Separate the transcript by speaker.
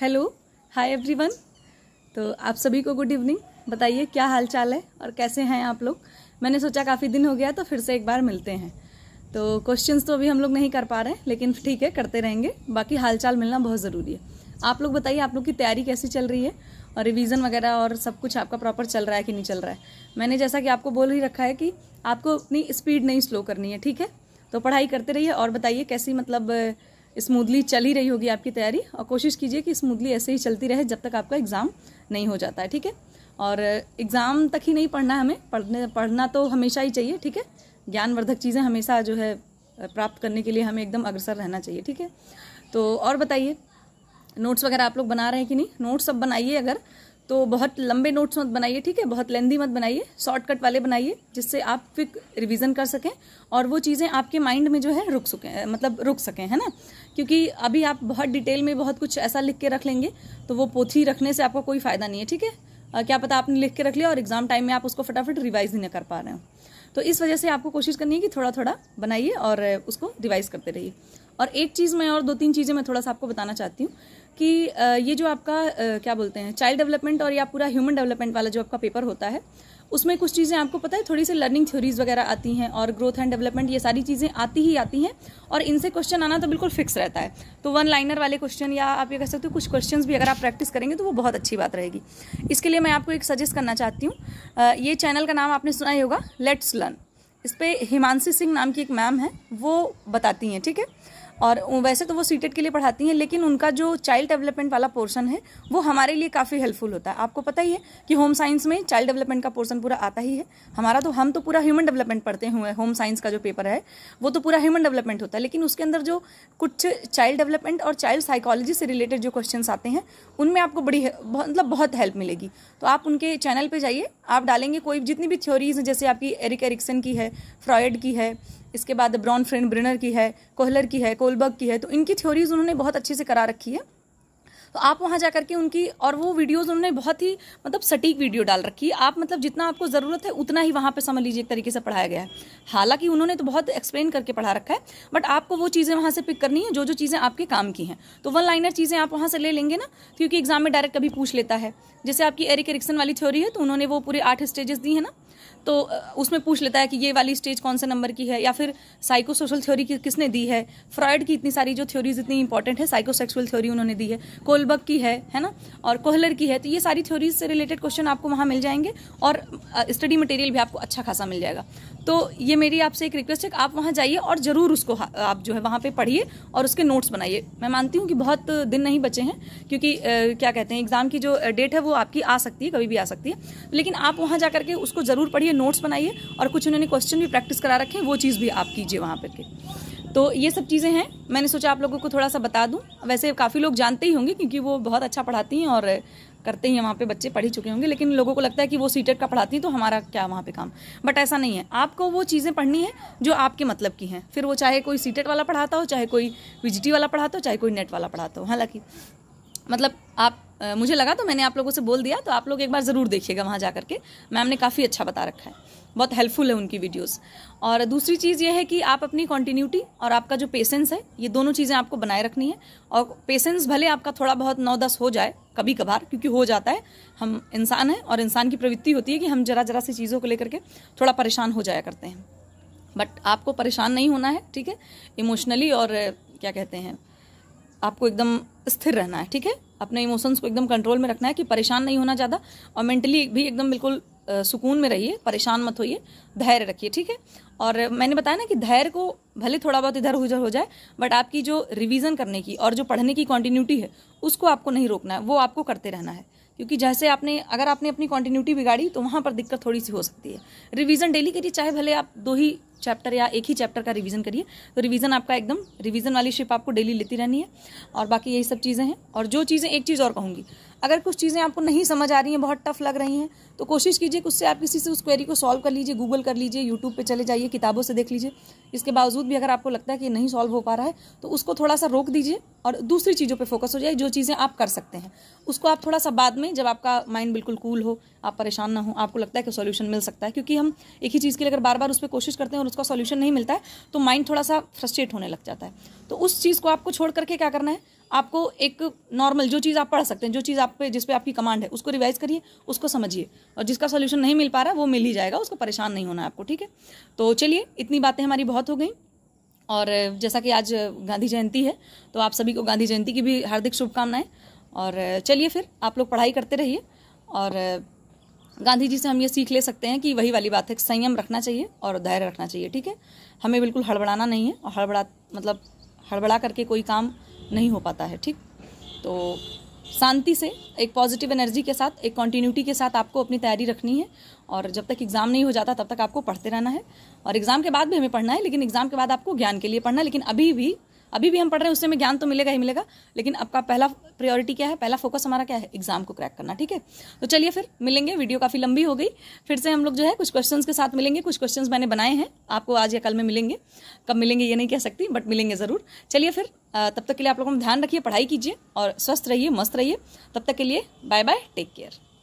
Speaker 1: hello hi everyone तो आप सभी को गुड इवनिंग बताइए क्या हाल चाल है और कैसे हैं आप लोग मैंने सोचा काफ़ी दिन हो गया तो फिर से एक बार मिलते हैं तो क्वेश्चंस तो अभी हम लोग नहीं कर पा रहे हैं लेकिन ठीक है करते रहेंगे बाकी हाल चाल मिलना बहुत ज़रूरी है आप लोग बताइए आप लोग की तैयारी कैसी चल रही है और रिविज़न वगैरह और सब कुछ आपका प्रॉपर चल रहा है कि नहीं चल रहा है मैंने जैसा कि आपको बोल ही रखा है कि आपको अपनी स्पीड नहीं स्लो करनी है ठीक है तो पढ़ाई करते रहिए और बताइए कैसी मतलब स्मूथली चल ही रही होगी आपकी तैयारी और कोशिश कीजिए कि स्मूथली ऐसे ही चलती रहे जब तक आपका एग्ज़ाम नहीं हो जाता है ठीक है और एग्ज़ाम तक ही नहीं पढ़ना हमें पढ़ने पढ़ना तो हमेशा ही चाहिए ठीक है ज्ञानवर्धक चीज़ें हमेशा जो है प्राप्त करने के लिए हमें एकदम अग्रसर रहना चाहिए ठीक है तो और बताइए नोट्स वगैरह आप लोग बना रहे हैं कि नहीं नोट्स सब बनाइए अगर तो बहुत लंबे नोट्स मत बनाइए ठीक है बहुत लेंदी मत बनाइए शॉर्टकट वाले बनाइए जिससे आप क्विक रिवीजन कर सकें और वो चीज़ें आपके माइंड में जो है रुक सकें मतलब रुक सकें है ना क्योंकि अभी आप बहुत डिटेल में बहुत कुछ ऐसा लिख के रख लेंगे तो वो पोथी रखने से आपका कोई फ़ायदा नहीं है ठीक है क्या पता आपने लिख के रख लिया और एग्ज़ाम टाइम में आप उसको फटाफट रिवाइज नहीं कर पा रहे हो तो इस वजह से आपको कोशिश करनी है कि थोड़ा थोड़ा बनाइए और उसको रिवाइज करते रहिए और एक चीज़ मैं और दो तीन चीज़ें मैं थोड़ा सा आपको बताना चाहती हूँ कि ये जो आपका क्या बोलते हैं चाइल्ड डेवलपमेंट और या पूरा ह्यूमन डेवलपमेंट वाला जो आपका पेपर होता है उसमें कुछ चीज़ें आपको पता है थोड़ी सी लर्निंग थ्योरीज वगैरह आती हैं और ग्रोथ एंड डेवलपमेंट ये सारी चीज़ें आती ही आती हैं और इनसे क्वेश्चन आना तो बिल्कुल फिक्स रहता है तो वन लाइनर वाले क्वेश्चन या आप ये कह सकते हो कुछ क्वेश्चन भी अगर आप प्रैक्टिस करेंगे तो वो बहुत अच्छी बात रहेगी इसके लिए मैं आपको एक सजेस्ट करना चाहती हूँ ये चैनल का नाम आपने सुना ही होगा लेट्स लर्न इस पर हिमांशी सिंह नाम की एक मैम है वो बताती हैं ठीक है और वैसे तो वो सीटेट के लिए पढ़ाती हैं लेकिन उनका जो चाइल्ड डेवलपमेंट वाला पोर्सन है वो हमारे लिए काफ़ी हेल्पफुल होता है आपको पता ही है कि होम साइंस में चाइल्ड डेवलपमेंट का पोर्सन पूरा आता ही है हमारा तो हम तो पूरा ह्यूमन डेवलपमेंट पढ़ते हुए होम साइंस का जो पेपर है वो तो पूरा ह्यूमन डेवलपमेंट होता है लेकिन उसके अंदर जो कुछ चाइल्ड डेवलपमेंट और चाइल्ड साइकोलॉजी से रिलेटेड जो क्वेश्चन आते हैं उनमें आपको बड़ी मतलब बहुत हेल्प मिलेगी तो आप उनके चैनल पर जाइए आप डालेंगे कोई जितनी भी थ्योरीज हैं जैसे आपकी एरिक एरिक्सन की है फ्रॉयड की है इसके बाद ब्रॉन फ्रेंड ब्रिनर की है कोहलर की है कोलबर्ग की है तो इनकी थ्योरीज उन्होंने बहुत अच्छे से करा रखी है तो आप वहाँ जा करके उनकी और वो वीडियोज़ उन्होंने बहुत ही मतलब सटीक वीडियो डाल रखी है आप मतलब जितना आपको ज़रूरत है उतना ही वहाँ पे समझ लीजिए एक तरीके से पढ़ाया गया है हालांकि उन्होंने तो बहुत एक्सप्लेन करके पढ़ा रखा है बट आपको वो चीज़ें वहाँ से पिक करनी है जो जो चीज़ें आपके काम की हैं तो वन लाइनर चीज़ें आप वहाँ से ले लेंगे ना क्योंकि एग्जाम में डायरेक्ट कभी पूछ लेता है जैसे आपकी एरिक एरिक्सन वाली थ्योरी है तो उन्होंने वो पूरे आठ स्टेजेस दी है ना तो उसमें पूछ लेता है कि ये वाली स्टेज कौन से नंबर की है या फिर साइको सोशल थ्योरी कि, किसने दी है फ्रॉयड की इतनी सारी जो थ्योरीज इतनी इंपॉर्टेंट है साइको सेक्सुअल थ्योरी उन्होंने दी है कोलबक की है है ना और कोहलर की है तो ये सारी थ्योरीज से रिलेटेड क्वेश्चन आपको वहाँ मिल जाएंगे और स्टडी मटेरियल भी आपको अच्छा खासा मिल जाएगा तो ये मेरी आपसे एक रिक्वेस्ट है आप वहाँ जाइए और ज़रूर उसको आप जो है वहाँ पर पढ़िए और उसके नोट्स बनाइए मैं मानती हूँ कि बहुत दिन नहीं बचे हैं क्योंकि क्या कहते हैं एग्ज़ाम की जो डेट है वो आपकी आ सकती है कभी भी आ सकती है लेकिन आप वहाँ जा करके उसको ज़रूर पढ़िए नोट्स बनाइए और कुछ उन्होंने क्वेश्चन भी प्रैक्टिस करा रखे हैं वो चीज़ भी आप कीजिए वहाँ पर के तो ये सब चीज़ें हैं मैंने सोचा आप लोगों को थोड़ा सा बता दूँ वैसे काफ़ी लोग जानते ही होंगे क्योंकि वो बहुत अच्छा पढ़ाती हैं और करते ही वहाँ पे बच्चे पढ़ ही चुके होंगे लेकिन लोगों को लगता है कि वो सीटेट का पढ़ाती हैं तो हमारा क्या वहाँ पे काम बट ऐसा नहीं है आपको वो चीज़ें पढ़नी है जो आपके मतलब की हैं फिर वो चाहे कोई सीटेट वाला पढ़ाता हो चाहे कोई वी वाला पढ़ाता हो चाहे कोई नेट वाला पढ़ाता हो हालाँकि मतलब आप मुझे लगा तो मैंने आप लोगों से बोल दिया तो आप लोग एक बार ज़रूर देखिएगा वहाँ जा करके मैम ने काफ़ी अच्छा बता रखा है बहुत हेल्पफुल है उनकी वीडियोस और दूसरी चीज़ ये है कि आप अपनी कॉन्टीन्यूटी और आपका जो पेशेंस है ये दोनों चीज़ें आपको बनाए रखनी है और पेशेंस भले आपका थोड़ा बहुत नौ दस हो जाए कभी कभार क्योंकि हो जाता है हम इंसान हैं और इंसान की प्रवृत्ति होती है कि हम जरा जरा सी चीज़ों को लेकर के थोड़ा परेशान हो जाया करते हैं बट आपको परेशान नहीं होना है ठीक है इमोशनली और क्या कहते हैं आपको एकदम स्थिर रहना है ठीक है अपने इमोशंस को एकदम कंट्रोल में रखना है कि परेशान नहीं होना ज़्यादा और मेंटली भी एकदम बिल्कुल सुकून में रहिए परेशान मत होइए धैर्य रखिए ठीक है और मैंने बताया ना कि धैर्य को भले थोड़ा बहुत इधर उधर हो जाए बट आपकी जो रिवीजन करने की और जो पढ़ने की कॉन्टीन्यूटी है उसको आपको नहीं रोकना है वो आपको करते रहना है क्योंकि जैसे आपने अगर आपने अपनी कॉन्टीन्यूटी बिगाड़ी तो वहाँ पर दिक्कत थोड़ी सी हो सकती है रिवीजन डेली करिए चाहे भले आप दो ही चैप्टर या एक ही चैप्टर का रिवीजन करिए तो रिवीजन आपका एकदम रिवीजन वाली शिप आपको डेली लेती रहनी है और बाकी यही सब चीज़ें हैं और जो चीज़ें एक चीज़ और कहूँगी अगर कुछ चीज़ें आपको नहीं समझ आ रही हैं बहुत टफ लग रही हैं तो कोशिश कीजिए कि उससे आप किसी से उस क्वेरी को सॉल्व कर लीजिए गूगल कर लीजिए यूट्यूब पर चले जाइए किताबों से देख लीजिए इसके बावजूद भी अगर आपको लगता है कि नहीं सॉल्व हो पा रहा है तो उसको थोड़ा सा रोक दीजिए और दूसरी चीज़ों पर फोकस हो जाए जो चीज़ें आप कर सकते हैं उसको आप थोड़ा सा बाद में जब आपका माइंड बिल्कुल कूल हो आप परेशान ना हो आपको लगता है कि सोल्यूशन मिल सकता है क्योंकि हम एक ही चीज़ के लिए अगर बार बार उस पर कोशिश करते हैं और उसका सोल्यूशन नहीं मिलता है तो माइंड थोड़ा सा फ्रस्ट्रेट होने लग जाता है तो उस चीज़ को आपको छोड़ करके क्या करना है आपको एक नॉर्मल जो चीज़ आप पढ़ सकते हैं जो चीज़ आप पे जिस पे आपकी कमांड है उसको रिवाइज करिए उसको समझिए और जिसका सोल्यूशन नहीं मिल पा रहा वो मिल ही जाएगा उसको परेशान नहीं होना आपको ठीक है तो चलिए इतनी बातें हमारी बहुत हो गई और जैसा कि आज गांधी जयंती है तो आप सभी को गांधी जयंती की भी हार्दिक शुभकामनाएं और चलिए फिर आप लोग पढ़ाई करते रहिए और गांधी जी से हम ये सीख ले सकते हैं कि वही वाली बात है संयम रखना चाहिए और धैर्य रखना चाहिए ठीक है हमें बिल्कुल हड़बड़ाना नहीं है और हड़बड़ा मतलब हड़बड़ा करके कोई काम नहीं हो पाता है ठीक तो शांति से एक पॉजिटिव एनर्जी के साथ एक कॉन्टीन्यूटी के साथ आपको अपनी तैयारी रखनी है और जब तक एग्जाम नहीं हो जाता तब तक आपको पढ़ते रहना है और एग्जाम के बाद भी हमें पढ़ना है लेकिन एग्जाम के बाद आपको ज्ञान के लिए पढ़ना है लेकिन अभी भी अभी भी हम पढ़ रहे हैं उससे हमें ज्ञान तो मिलेगा ही मिलेगा लेकिन आपका पहला प्रायोरिटी क्या है पहला फोकस हमारा क्या है एग्जाम को क्रैक करना ठीक है तो चलिए फिर मिलेंगे वीडियो काफ़ी लंबी हो गई फिर से हम लोग जो है कुछ क्वेश्चन के साथ मिलेंगे कुछ क्वेश्चन मैंने बनाए हैं आपको आज या कल में मिलेंगे कब मिलेंगे ये नहीं कह सकती बट मिलेंगे ज़रूर चलिए फिर तब तक के लिए आप लोगों में ध्यान रखिए पढ़ाई कीजिए और स्वस्थ रहिए मस्त रहिए तब तक के लिए बाय बाय टेक केयर